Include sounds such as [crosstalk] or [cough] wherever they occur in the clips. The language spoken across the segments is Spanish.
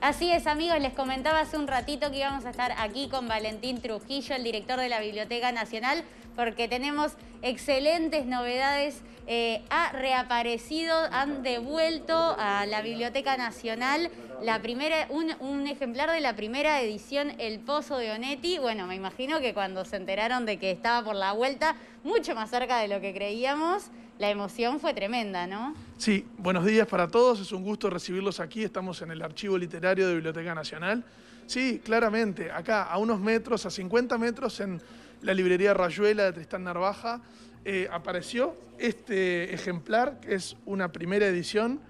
Así es, amigos, les comentaba hace un ratito que íbamos a estar aquí con Valentín Trujillo, el director de la Biblioteca Nacional, porque tenemos excelentes novedades. Eh, ha reaparecido, han devuelto a la Biblioteca Nacional la primera, un, un, ejemplar de la primera edición El Pozo de Onetti. Bueno, me imagino que cuando se enteraron de que estaba por la vuelta, mucho más cerca de lo que creíamos, la emoción fue tremenda, ¿no? Sí, buenos días para todos, es un gusto recibirlos aquí, estamos en el Archivo Literario de Biblioteca Nacional. Sí, claramente, acá a unos metros, a 50 metros en la librería Rayuela de Tristán Narvaja, eh, apareció este ejemplar, que es una primera edición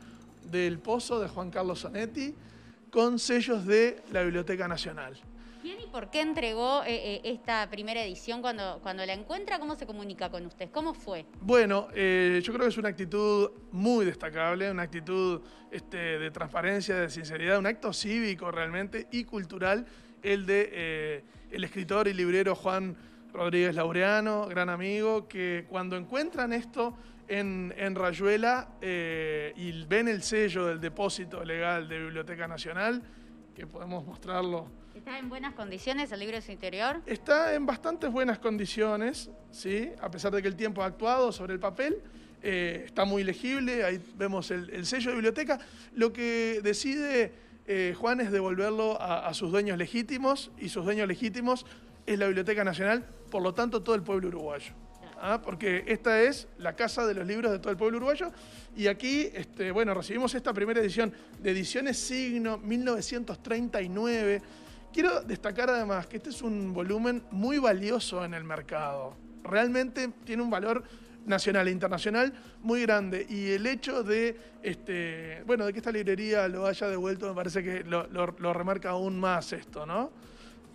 del Pozo de Juan Carlos Zanetti, con sellos de la Biblioteca Nacional. ¿Quién ¿y por qué entregó eh, eh, esta primera edición cuando, cuando la encuentra? ¿Cómo se comunica con usted? ¿Cómo fue? Bueno, yo creo que es una actitud muy destacable, una actitud este, de transparencia, de sinceridad, un acto cívico realmente y cultural, el de el escritor y librero Juan Rodríguez Laureano, gran amigo, que cuando encuentran esto en, Rayuela eh, y ven el sello del depósito legal de Biblioteca Nacional, que podemos mostrarlo. ¿Está en buenas condiciones el libro de su interior? Está en bastantes buenas condiciones, ¿sí? a pesar de que el tiempo ha actuado sobre el papel. Eh, está muy legible, ahí vemos el, sello de biblioteca. Lo que decide eh, Juan es devolverlo a, a sus dueños legítimos y sus dueños legítimos es la Biblioteca Nacional, por lo tanto todo el pueblo uruguayo. Ah, porque esta es la casa de los libros de todo el pueblo uruguayo. Y aquí, este, bueno, recibimos esta primera edición de Ediciones Signo 1939. Quiero destacar además que este es un volumen muy valioso en el mercado. Realmente tiene un valor nacional e internacional muy grande. Y el hecho de, este, bueno, de que esta librería lo haya devuelto me parece que lo, lo remarca aún más esto, ¿no?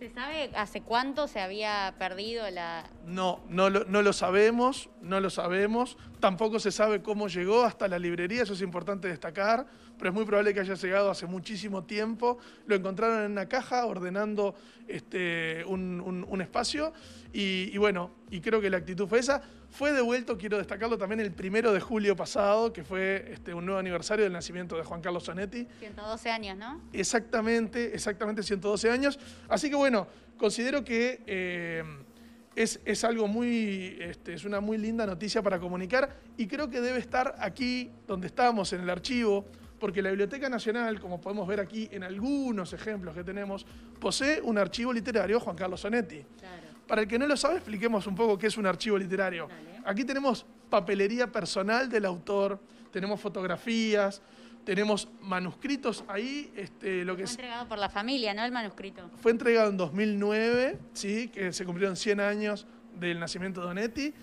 ¿Se sabe hace cuánto se había perdido la...? No, no lo, no lo sabemos, no lo sabemos. Tampoco se sabe cómo llegó hasta la librería, eso es importante destacar, pero es muy probable que haya llegado hace muchísimo tiempo. Lo encontraron en una caja ordenando este, un, espacio y bueno, y creo que la actitud fue esa. Fue devuelto, quiero destacarlo también, el primero de julio pasado, que fue este, un nuevo aniversario del nacimiento de Juan Carlos Zanetti. 112 años, ¿no? Exactamente, exactamente 112 años. Así que bueno, considero que eh, es, es, algo muy, este, es una muy linda noticia para comunicar y creo que debe estar aquí donde estamos, en el archivo, porque la Biblioteca Nacional, como podemos ver aquí en algunos ejemplos que tenemos, posee un archivo literario Juan Carlos Zanetti. Claro. Para el que no lo sabe, expliquemos un poco qué es un archivo literario. Aquí tenemos papelería personal del autor, tenemos fotografías, tenemos manuscritos ahí. Este, fue entregado por la familia, ¿no? El manuscrito. Fue entregado en 2009, ¿sí? que se cumplieron 100 años del nacimiento de Donetti.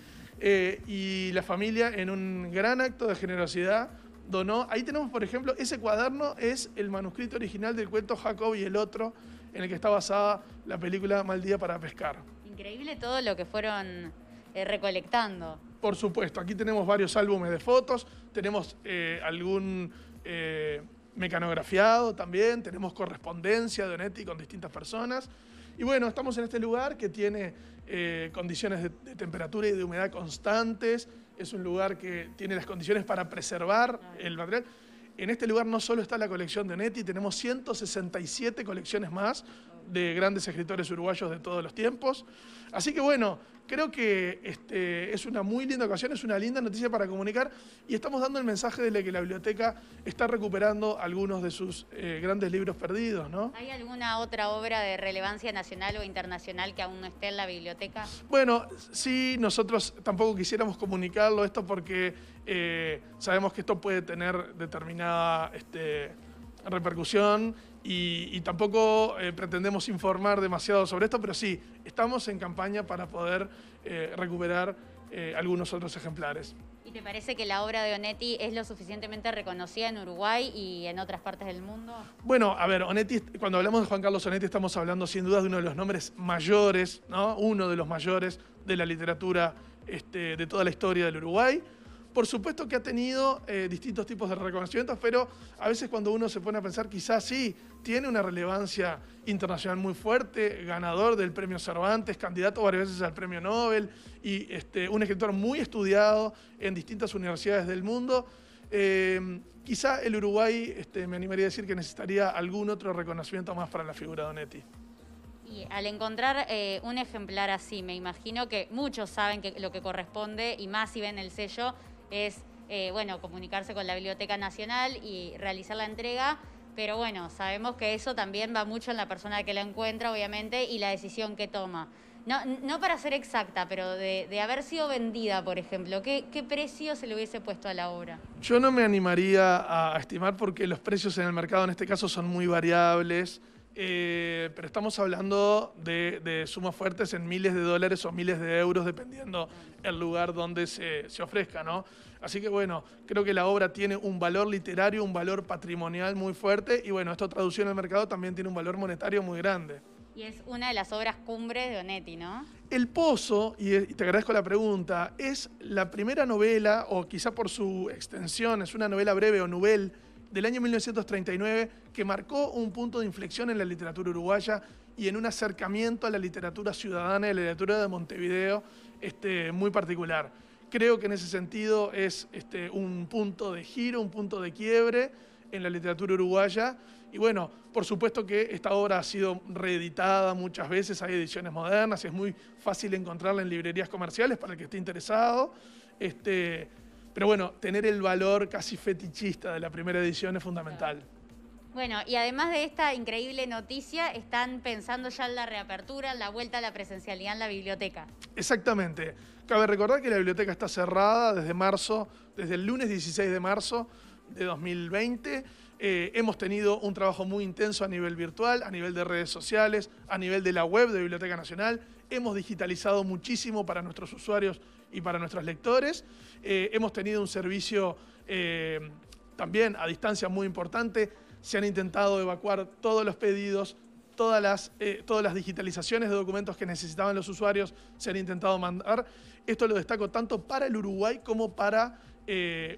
Eh, y la familia, en un gran acto de generosidad, donó. Ahí tenemos, por ejemplo, ese cuaderno es el manuscrito original del cuento Jacob y el otro, en el que está basada la película Maldía para Pescar. Increíble todo lo que fueron eh, recolectando. Por supuesto, aquí tenemos varios álbumes de fotos, tenemos eh, algún eh, mecanografiado también, tenemos correspondencia de Onetti con distintas personas. Y bueno, estamos en este lugar que tiene condiciones de, temperatura y de humedad constantes, es un lugar que tiene las condiciones para preservar el material. En este lugar no solo está la colección de Onetti, tenemos 167 colecciones más, de grandes escritores uruguayos de todos los tiempos. Así que bueno, creo que este, es una muy linda ocasión, es una linda noticia para comunicar y estamos dando el mensaje de que la biblioteca está recuperando algunos de sus eh, grandes libros perdidos, ¿no? ¿Hay alguna otra obra de relevancia nacional o internacional que aún no esté en la biblioteca? Bueno, sí, nosotros tampoco quisiéramos comunicarlo esto porque eh, sabemos que esto puede tener determinada... Este, repercusión y, tampoco eh, pretendemos informar demasiado sobre esto, pero sí, estamos en campaña para poder eh, recuperar eh, algunos otros ejemplares. ¿Y te parece que la obra de Onetti es lo suficientemente reconocida en Uruguay y en otras partes del mundo? Bueno, a ver, Onetti, cuando hablamos de Juan Carlos Onetti estamos hablando sin duda de uno de los nombres mayores, uno de los mayores de la literatura este, de toda la historia del Uruguay por supuesto que ha tenido eh, distintos tipos de reconocimientos, pero a veces cuando uno se pone a pensar, quizás sí, tiene una relevancia internacional muy fuerte, ganador del premio Cervantes, candidato varias veces al premio Nobel, y este, un escritor muy estudiado en distintas universidades del mundo. Eh, quizá el Uruguay, este, me animaría a decir que necesitaría algún otro reconocimiento más para la figura de Y al encontrar eh, un ejemplar así, me imagino que muchos saben que lo que corresponde y más si ven el sello, es eh, bueno, comunicarse con la Biblioteca Nacional y realizar la entrega. Pero bueno, sabemos que eso también va mucho en la persona que la encuentra, obviamente, y la decisión que toma. No, para ser exacta, pero de, haber sido vendida, por ejemplo, ¿qué, ¿qué, precio se le hubiese puesto a la obra? Yo no me animaría a estimar porque los precios en el mercado en este caso son muy variables. Eh, pero estamos hablando de, sumas fuertes en miles de dólares o miles de euros, dependiendo el lugar donde se, ofrezca, ¿no? Así que bueno, creo que la obra tiene un valor literario, un valor patrimonial muy fuerte y bueno, esto traducido en el mercado también tiene un valor monetario muy grande. Y es una de las obras cumbre de Onetti, ¿no? El Pozo, y eh, te agradezco la pregunta, es la primera novela, o quizá por su extensión, es una novela breve o novel, del año 1939 que marcó un punto de inflexión en la literatura uruguaya y en un acercamiento a la literatura ciudadana y a la literatura de Montevideo este, muy particular. Creo que en ese sentido es este, un punto de giro, un punto de quiebre en la literatura uruguaya. Y bueno, por supuesto que esta obra ha sido reeditada muchas veces, hay ediciones modernas, es muy fácil encontrarla en librerías comerciales para el que esté interesado. Este, pero bueno, tener el valor casi fetichista de la primera edición es fundamental. Bueno, y además de esta increíble noticia, están pensando ya en la reapertura, en la vuelta a la presencialidad en la biblioteca. Exactamente. Cabe recordar que la biblioteca está cerrada desde marzo, desde el lunes 16 de marzo de 2020. Eh, hemos tenido un trabajo muy intenso a nivel virtual, a nivel de redes sociales, a nivel de la web de Biblioteca Nacional. Hemos digitalizado muchísimo para nuestros usuarios y para nuestros lectores. Eh, hemos tenido un servicio eh, también a distancia muy importante. Se han intentado evacuar todos los pedidos, todas las, eh, todas las digitalizaciones de documentos que necesitaban los usuarios se han intentado mandar. Esto lo destaco tanto para el Uruguay como para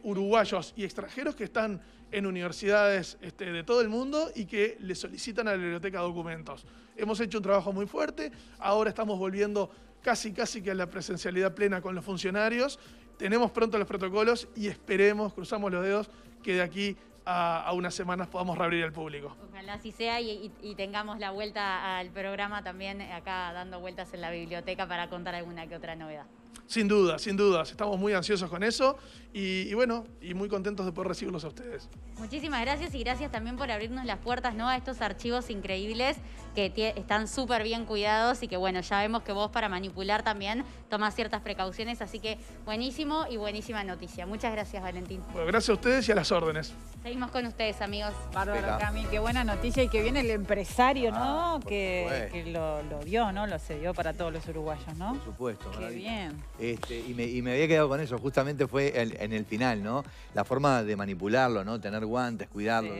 uruguayos y extranjeros que están en universidades este, de todo el mundo y que le solicitan a la biblioteca documentos. Hemos hecho un trabajo muy fuerte, ahora estamos volviendo casi, casi que a la presencialidad plena con los funcionarios. Tenemos pronto los protocolos y esperemos, cruzamos los dedos, que de aquí a, unas semanas podamos reabrir el público. Ojalá así sea y, tengamos la vuelta al programa también acá dando vueltas en la biblioteca para contar alguna que otra novedad. Sin duda, sin duda. Estamos muy ansiosos con eso y, bueno, y muy contentos de poder recibirlos a ustedes. Muchísimas gracias y gracias también por abrirnos las puertas ¿no? a estos archivos increíbles que están súper bien cuidados y que bueno, ya vemos que vos para manipular también tomás ciertas precauciones, así que buenísimo y buenísima noticia. Muchas gracias Valentín. Bueno, gracias a ustedes y a las órdenes. Seguimos con ustedes, amigos. Bárbaro, Cami, qué buena noticia y que viene el empresario, ¿no? Ah, que, lo, lo, dio, ¿no? Lo cedió para todos los uruguayos, ¿no? Por supuesto. Qué bien. Este, y, me, había quedado con eso, justamente fue en el final, ¿no? La forma de manipularlo, ¿no? Tener guantes, cuidarlo,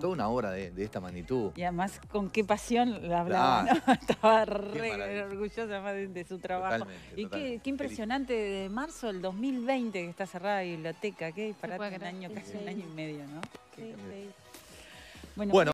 todo una obra de, esta magnitud. Y además, con qué pasión la hablaba, [laughs] Estaba re orgullosa de, su trabajo. y Qué, impresionante, de marzo del 2020 que está cerrada la biblioteca, qué para un año, casi un año y medio, ¿no? ¿no? Sí, sí. Bueno, bueno